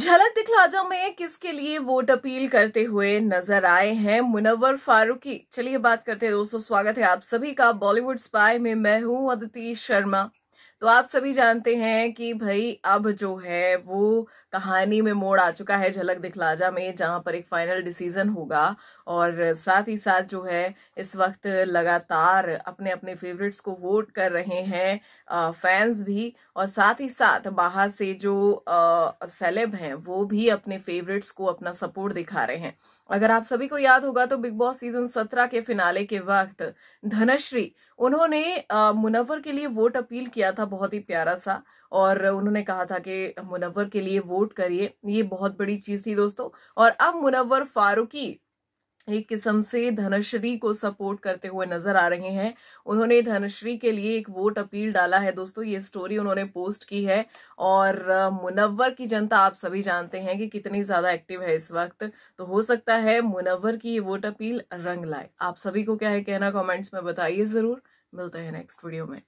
झलक दिखला में किसके लिए वोट अपील करते हुए नजर आए हैं मुनव्वर फारूकी चलिए बात करते हैं दोस्तों स्वागत है आप सभी का बॉलीवुड स्पाई में मैं हूं अदिति शर्मा तो आप सभी जानते हैं कि भाई अब जो है वो कहानी में मोड़ आ चुका है झलक दिखलाजा में जहां पर एक फाइनल डिसीजन होगा और साथ ही साथ जो है इस वक्त लगातार अपने अपने फेवरेट्स को वोट कर रहे हैं फैंस भी और साथ ही साथ बाहर से जो सेलेब हैं वो भी अपने फेवरेट्स को अपना सपोर्ट दिखा रहे हैं अगर आप सभी को याद होगा तो बिग बॉस सीजन सत्रह के फिनाले के वक्त धनश्री उन्होंने मुनवर के लिए वोट अपील किया था बहुत ही प्यारा सा और उन्होंने कहा था कि मुनवर के लिए वोट करिए ये बहुत बड़ी चीज़ थी दोस्तों और अब मुनवर फारूकी एक किस्म से धनश्री को सपोर्ट करते हुए नजर आ रहे हैं उन्होंने धनश्री के लिए एक वोट अपील डाला है दोस्तों ये स्टोरी उन्होंने पोस्ट की है और मुनव्वर की जनता आप सभी जानते हैं कि कितनी ज्यादा एक्टिव है इस वक्त तो हो सकता है मुनव्वर की ये वोट अपील रंग लाए आप सभी को क्या है कहना कॉमेंट्स में बताइए जरूर मिलते हैं नेक्स्ट वीडियो में